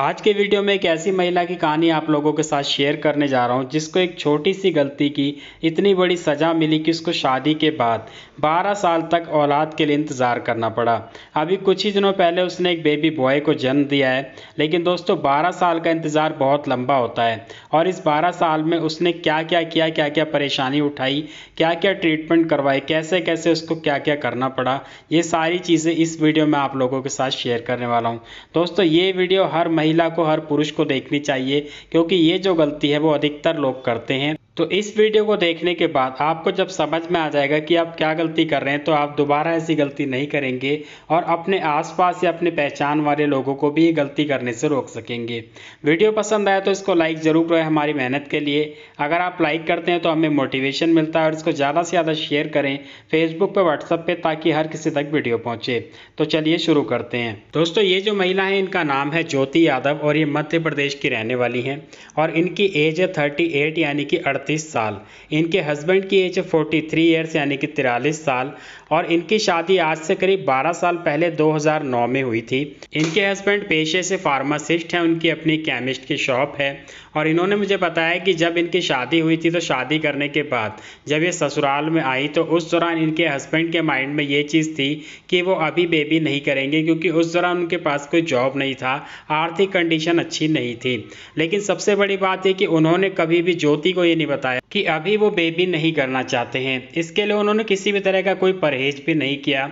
आज के वीडियो में एक ऐसी महिला की कहानी आप लोगों के साथ शेयर करने जा रहा हूं जिसको एक छोटी सी गलती की इतनी बड़ी सज़ा मिली कि उसको शादी के बाद 12 साल तक औलाद के लिए इंतज़ार करना पड़ा अभी कुछ ही दिनों पहले उसने एक बेबी बॉय को जन्म दिया है लेकिन दोस्तों 12 साल का इंतज़ार बहुत लंबा होता है और इस बारह साल में उसने क्या क्या किया क्या क्या परेशानी उठाई क्या क्या ट्रीटमेंट करवाई कैसे कैसे उसको क्या क्या करना पड़ा ये सारी चीज़ें इस वीडियो में आप लोगों के साथ शेयर करने वाला हूँ दोस्तों ये वीडियो हर महिला को हर पुरुष को देखनी चाहिए क्योंकि ये जो गलती है वो अधिकतर लोग करते हैं तो इस वीडियो को देखने के बाद आपको जब समझ में आ जाएगा कि आप क्या गलती कर रहे हैं तो आप दोबारा ऐसी गलती नहीं करेंगे और अपने आसपास या अपने पहचान वाले लोगों को भी ये गलती करने से रोक सकेंगे वीडियो पसंद आया तो इसको लाइक ज़रूर करें हमारी मेहनत के लिए अगर आप लाइक करते हैं तो हमें मोटिवेशन मिलता है और इसको ज़्यादा से ज़्यादा शेयर करें फेसबुक पर व्हाट्सअप पर ताकि हर किसी तक वीडियो पहुँचे तो चलिए शुरू करते हैं दोस्तों ये जो महिला है इनका नाम है ज्योति यादव और ये मध्य प्रदेश की रहने वाली हैं और इनकी एज है थर्टी यानी कि अड़तीस अड़तीस साल इनके हस्बैंड की एज 43 इयर्स यानी कि तिरालीस साल और इनकी शादी आज से करीब 12 साल पहले 2009 में हुई थी इनके हस्बैंड पेशे से फार्मासिस्ट हैं उनकी अपनी केमिस्ट की शॉप है और इन्होंने मुझे बताया कि जब इनकी शादी हुई थी तो शादी करने के बाद जब ये ससुराल में आई तो उस दौरान इनके हस्बैंड के माइंड में ये चीज़ थी कि वो अभी बेबी नहीं करेंगे क्योंकि उस दौरान उनके पास कोई जॉब नहीं था आर्थिक कंडीशन अच्छी नहीं थी लेकिन सबसे बड़ी बात है कि उन्होंने कभी भी ज्योति को ये नहीं बताया कि अभी वो बेबी नहीं करना चाहते हैं इसके लिए उन्होंने किसी भी तरह का कोई परहेज भी नहीं किया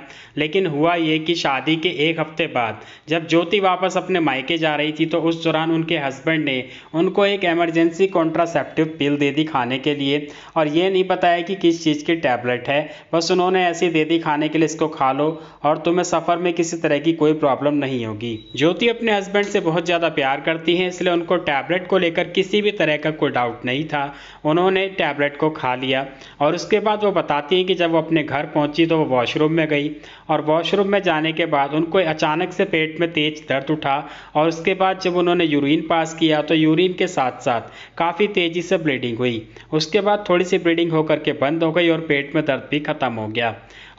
लेकिन हुआ ये कि शादी के एक हफ्ते बाद जब ज्योति वापस अपने मायके जा रही थी तो उस दौरान उनके हस्बैंड ने उनको एक एमरजेंसी कॉन्ट्रासेप्टिव पिल दे दी खाने के लिए और ये नहीं बताया कि किस चीज़ की टैबलेट है बस उन्होंने ऐसी दे दी खाने के लिए इसको खा लो और तुम्हें सफ़र में किसी तरह की कोई प्रॉब्लम नहीं होगी ज्योति अपने हस्बैंड से बहुत ज़्यादा प्यार करती है इसलिए उनको टैबलेट को लेकर किसी भी तरह का कोई डाउट नहीं था उन्होंने टैबलेट को खा लिया और उसके बाद वो बताती हैं कि जब वो अपने घर पहुंची तो वो वॉशरूम में गई और वॉशरूम में जाने के बाद उनको अचानक से पेट में तेज दर्द उठा और उसके बाद जब उन्होंने यूरिन पास किया तो यूरिन के साथ साथ काफ़ी तेज़ी से ब्लीडिंग हुई उसके बाद थोड़ी सी ब्लीडिंग होकर के बंद हो गई और पेट में दर्द भी ख़त्म हो गया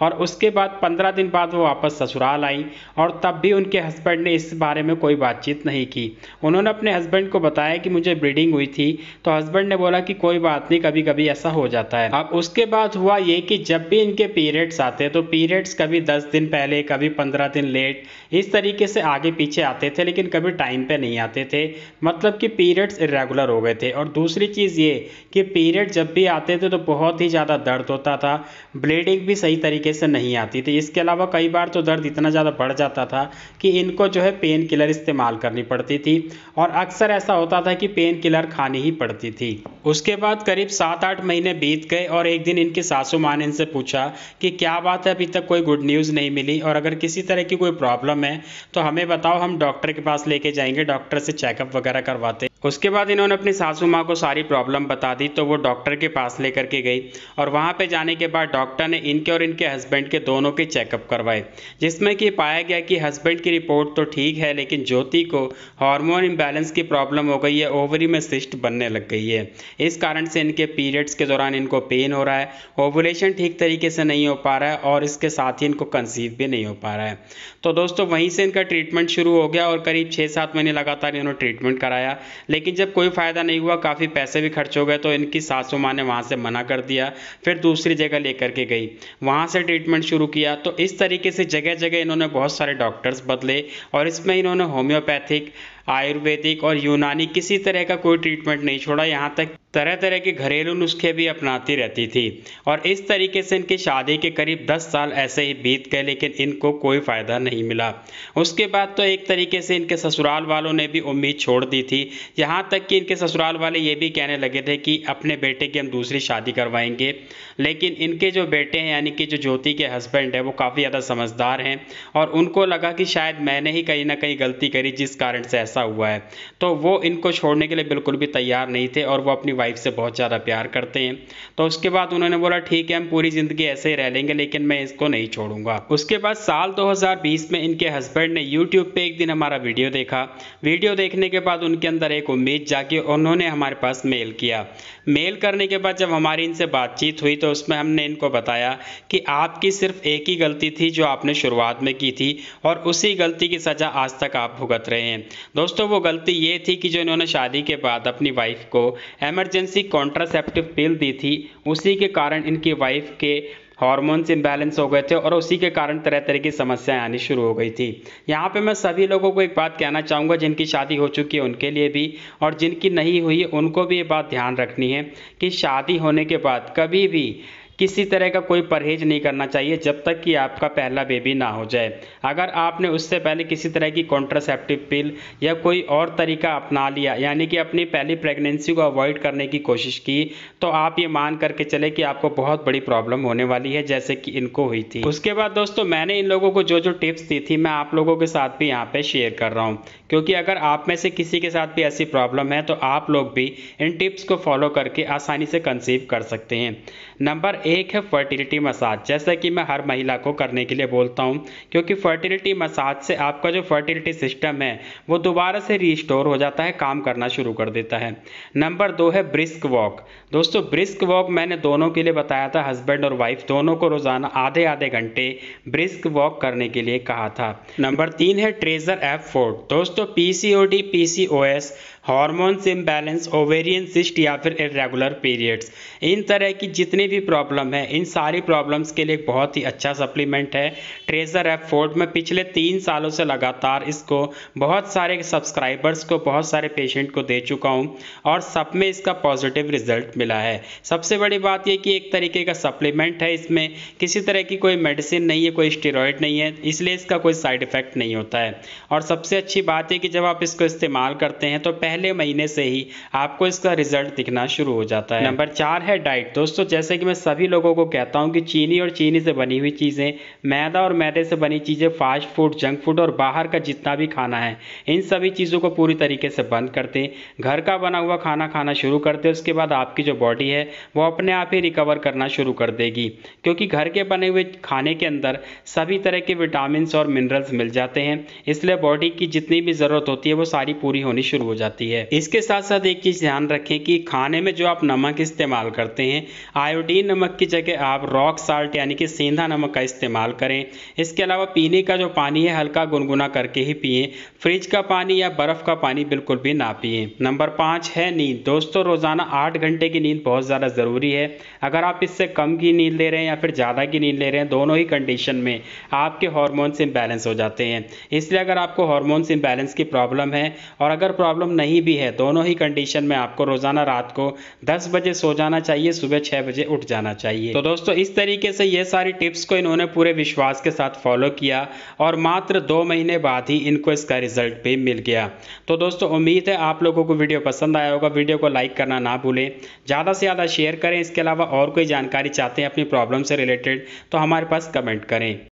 और उसके बाद पंद्रह दिन बाद वो वापस ससुराल आई और तब भी उनके हस्बैंड ने इस बारे में कोई बातचीत नहीं की उन्होंने अपने हस्बैंड को बताया कि मुझे ब्लीडिंग हुई थी तो हस्बैंड ने बोला कि कोई बात नहीं कभी कभी ऐसा हो जाता है अब उसके बाद हुआ ये कि जब भी इनके पीरियड्स आते तो पीरियड्स कभी दस दिन पहले कभी पंद्रह दिन लेट इस तरीके से आगे पीछे आते थे लेकिन कभी टाइम पे नहीं आते थे मतलब कि पीरियड्स इरेगुलर हो गए थे और दूसरी चीज़ ये कि पीरियड जब भी आते थे तो बहुत ही ज़्यादा दर्द होता था ब्लीडिंग भी सही तरीके से नहीं आती थी इसके अलावा कई बार तो दर्द इतना ज़्यादा बढ़ जाता था कि इनको जो है पेन किलर इस्तेमाल करनी पड़ती थी और अक्सर ऐसा होता था कि पेन किलर खानी ही पड़ती थी उसके बाद करीब सात आठ महीने बीत गए और एक दिन इनकी सासू माँ ने इनसे पूछा कि क्या बात है अभी तक कोई गुड न्यूज़ नहीं मिली और अगर किसी तरह की कोई प्रॉब्लम है तो हमें बताओ हम डॉक्टर के पास लेके जाएंगे डॉक्टर से चेकअप वगैरह करवाते उसके बाद इन्होंने अपनी सासू माँ को सारी प्रॉब्लम बता दी तो वो डॉक्टर के पास लेकर के गई और वहाँ पर जाने के बाद डॉक्टर ने इनके और इनके हस्बैंड के दोनों के चेकअप करवाए जिसमें कि पाया गया कि हस्बैंड की रिपोर्ट तो ठीक है लेकिन ज्योति को हार्मोन इम्बैलेंस की प्रॉब्लम हो गई है ओवरी में सिस्ट बनने लग गई है इस कारण से इनके पीरियड्स के दौरान इनको पेन हो रहा है ओवुलेशन ठीक तरीके से नहीं हो पा रहा है और इसके साथ ही इनको कंसीव भी नहीं हो पा रहा है तो दोस्तों वहीं से इनका ट्रीटमेंट शुरू हो गया और करीब छः सात महीने लगातार इन्होंने ट्रीटमेंट कराया लेकिन जब कोई फ़ायदा नहीं हुआ काफ़ी पैसे भी खर्च हो गए तो इनकी सासू माँ ने वहाँ से मना कर दिया फिर दूसरी जगह लेकर के गई वहाँ से ट्रीटमेंट शुरू किया तो इस तरीके से जगह जगह इन्होंने बहुत सारे डॉक्टर्स बदले और इसमें इन्होंने होम्योपैथिक आयुर्वेदिक और यूनानी किसी तरह का कोई ट्रीटमेंट नहीं छोड़ा यहाँ तक तरह तरह के घरेलू नुस्खे भी अपनाती रहती थी और इस तरीके से इनकी शादी के करीब 10 साल ऐसे ही बीत गए लेकिन इनको कोई फ़ायदा नहीं मिला उसके बाद तो एक तरीके से इनके ससुराल वालों ने भी उम्मीद छोड़ दी थी यहाँ तक कि इनके ससुराल वाले ये भी कहने लगे थे कि अपने बेटे की हम दूसरी शादी करवाएंगे लेकिन इनके जो बेटे हैं यानी कि जो ज्योति के हस्बैंड हैं वो काफ़ी ज़्यादा समझदार हैं और उनको लगा कि शायद मैंने ही कहीं ना कहीं गलती करी जिस कारण से ऐसा फंसा हुआ है तो वो इनको छोड़ने के लिए बिल्कुल भी तैयार नहीं थे और वो अपनी वाइफ से बहुत ज़्यादा प्यार करते हैं तो उसके बाद उन्होंने बोला ठीक है हम पूरी ज़िंदगी ऐसे ही रह लेंगे लेकिन मैं इसको नहीं छोड़ूंगा उसके बाद साल दो में इनके हस्बैंड ने यूट्यूब पर एक दिन हमारा वीडियो देखा वीडियो देखने के बाद उनके अंदर एक उम्मीद जाके उन्होंने हमारे पास मेल किया मेल करने के बाद जब हमारी इनसे बातचीत हुई तो उसमें हमने इनको बताया कि आपकी सिर्फ एक ही गलती थी जो आपने शुरुआत में की थी और उसी गलती की सज़ा आज तक आप भुगत रहे हैं दोस्तों वो गलती ये थी कि जो इन्होंने शादी के बाद अपनी वाइफ को एमरजेंसी कॉन्ट्रासेप्टिव पिल दी थी उसी के कारण इनकी वाइफ के हॉर्मोन्स इम्बैलेंस हो गए थे और उसी के कारण तरह तरह की समस्याएं आनी शुरू हो गई थी यहाँ पे मैं सभी लोगों को एक बात कहना चाहूँगा जिनकी शादी हो चुकी है उनके लिए भी और जिनकी नहीं हुई उनको भी ये बात ध्यान रखनी है कि शादी होने के बाद कभी भी किसी तरह का कोई परहेज नहीं करना चाहिए जब तक कि आपका पहला बेबी ना हो जाए अगर आपने उससे पहले किसी तरह की कॉन्ट्रासेप्टिव पिल या कोई और तरीका अपना लिया यानी कि अपनी पहली प्रेगनेंसी को अवॉइड करने की कोशिश की तो आप ये मान करके चले कि आपको बहुत बड़ी प्रॉब्लम होने वाली है जैसे कि इनको हुई थी उसके बाद दोस्तों मैंने इन लोगों को जो जो टिप्स दी थी मैं आप लोगों के साथ भी यहाँ पर शेयर कर रहा हूँ क्योंकि अगर आप में से किसी के साथ भी ऐसी प्रॉब्लम है तो आप लोग भी इन टिप्स को फॉलो करके आसानी से कंसीव कर सकते हैं नंबर एक है फर्टिलिटी मसाज जैसा कि मैं हर महिला को करने के लिए बोलता हूँ क्योंकि फर्टिलिटी मसाज से आपका जो फर्टिलिटी सिस्टम है वो दोबारा से रिस्टोर हो जाता है काम करना शुरू कर देता है नंबर दो है ब्रिस्क वॉक दोस्तों ब्रिस्क वॉक मैंने दोनों के लिए बताया था हस्बैंड और वाइफ दोनों को रोजाना आधे आधे घंटे ब्रिस्क वॉक करने के लिए कहा था नंबर तीन है ट्रेजर एफ फोर्ड दोस्तों PCOD PCOS hormones imbalance ovarian cyst या फिर इरेगुलर पीरियड्स इन तरह की जितनी भी प्रॉब्लम प्रॉब्लम है इन सारी प्रॉब्लम्स के लिए एक बहुत ही अच्छा सप्लीमेंट है ट्रेजर ऐप फोर्ड में पिछले तीन सालों से लगातार इसको बहुत सारे सब्सक्राइबर्स को बहुत सारे पेशेंट को दे चुका हूँ और सब में इसका पॉजिटिव रिजल्ट मिला है सबसे बड़ी बात यह कि एक तरीके का सप्लीमेंट है इसमें किसी तरह की कोई मेडिसिन नहीं है कोई स्टेरॉयड नहीं है इसलिए इसका कोई साइड इफेक्ट नहीं होता है और सबसे अच्छी बात है कि जब आप इसको इस्तेमाल करते हैं तो पहले महीने से ही आपको इसका रिजल्ट दिखना शुरू हो जाता है नंबर चार है डाइट दोस्तों जैसे कि मैं सभी सभी लोगों को कहता हूँ कि चीनी और चीनी से बनी हुई चीज़ें मैदा और मैदे से बनी चीज़ें फास्ट फूड जंक फूड और बाहर का जितना भी खाना है इन सभी चीज़ों को पूरी तरीके से बंद करते घर का बना हुआ खाना खाना शुरू करते उसके बाद आपकी जो बॉडी है वो अपने आप ही रिकवर करना शुरू कर देगी क्योंकि घर के बने हुए खाने के अंदर सभी तरह के विटामिन और मिनरल्स मिल जाते हैं इसलिए बॉडी की जितनी भी ज़रूरत होती है वो सारी पूरी होनी शुरू हो जाती है इसके साथ साथ एक चीज़ ध्यान रखें कि खाने में जो आप नमक इस्तेमाल करते हैं आयोडीन नमक नमक की जगह आप रॉक साल्ट यानी कि सेंधा नमक का इस्तेमाल करें इसके अलावा पीने का जो पानी है हल्का गुनगुना करके ही पिए फ्रिज का पानी या बर्फ़ का पानी बिल्कुल भी ना पिए नंबर पाँच है नींद दोस्तों रोज़ाना आठ घंटे की नींद बहुत ज़्यादा ज़रूरी है अगर आप इससे कम की नींद ले रहे हैं या फिर ज़्यादा की नींद ले रहे हैं दोनों ही कंडीशन में आपके हॉर्मोन्स इम्बैलेंस हो जाते हैं इसलिए अगर आपको हॉर्मोन्स इम्बैलेंस की प्रॉब्लम है और अगर प्रॉब्लम नहीं भी है दोनों ही कंडीशन में आपको रोज़ाना रात को दस बजे सो जाना चाहिए सुबह छः बजे उठ जाना चाहिए चाहिए तो दोस्तों इस तरीके से ये सारी टिप्स को इन्होंने पूरे विश्वास के साथ फॉलो किया और मात्र दो महीने बाद ही इनको इसका रिजल्ट भी मिल गया तो दोस्तों उम्मीद है आप लोगों को वीडियो पसंद आया होगा वीडियो को लाइक करना ना भूलें ज़्यादा से ज़्यादा शेयर करें इसके अलावा और कोई जानकारी चाहते हैं अपनी प्रॉब्लम से रिलेटेड तो हमारे पास कमेंट करें